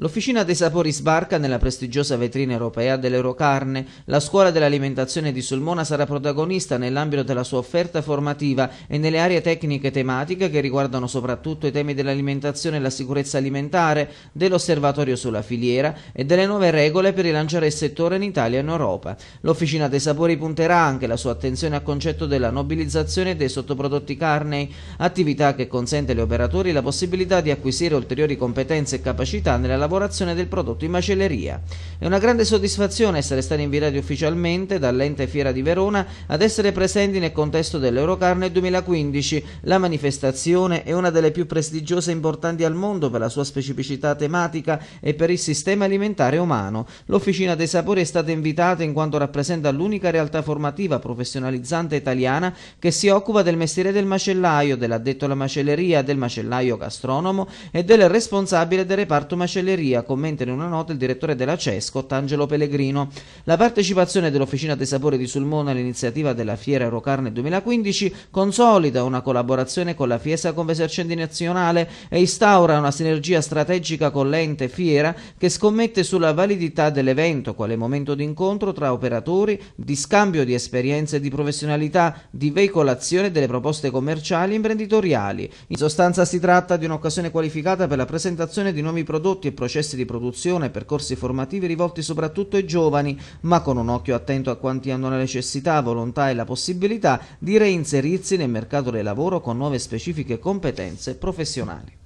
L'Officina dei Sapori sbarca nella prestigiosa vetrina europea dell'Eurocarne. La scuola dell'alimentazione di Sulmona sarà protagonista nell'ambito della sua offerta formativa e nelle aree tecniche tematiche che riguardano soprattutto i temi dell'alimentazione e la sicurezza alimentare, dell'osservatorio sulla filiera e delle nuove regole per rilanciare il settore in Italia e in Europa. L'Officina dei Sapori punterà anche la sua attenzione al concetto della nobilizzazione dei sottoprodotti carnei, attività che consente agli operatori la possibilità di acquisire ulteriori competenze e capacità nella lavorazione lavorazione del prodotto in macelleria. È una grande soddisfazione essere stati invitati ufficialmente dall'ente Fiera di Verona ad essere presenti nel contesto dell'Eurocarne 2015. La manifestazione è una delle più prestigiose e importanti al mondo per la sua specificità tematica e per il sistema alimentare umano. L'Officina dei Sapori è stata invitata in quanto rappresenta l'unica realtà formativa professionalizzante italiana che si occupa del mestiere del macellaio, dell'addetto alla macelleria, del macellaio gastronomo e del responsabile del reparto macelleria Galleria, commenta in una nota il direttore della CESCO, Tangelo Pellegrino. La partecipazione dell'Officina dei Sapori di Sulmona all'iniziativa della Fiera Eurocarne 2015 consolida una collaborazione con la Fiesa Convesercendi Nazionale e instaura una sinergia strategica con l'ente Fiera che scommette sulla validità dell'evento quale momento di incontro tra operatori, di scambio di esperienze e di professionalità, di veicolazione delle proposte commerciali e imprenditoriali. In sostanza si tratta di un'occasione qualificata per la presentazione di nuovi prodotti e progetti processi di produzione e percorsi formativi rivolti soprattutto ai giovani, ma con un occhio attento a quanti hanno la necessità, volontà e la possibilità di reinserirsi nel mercato del lavoro con nuove specifiche competenze professionali.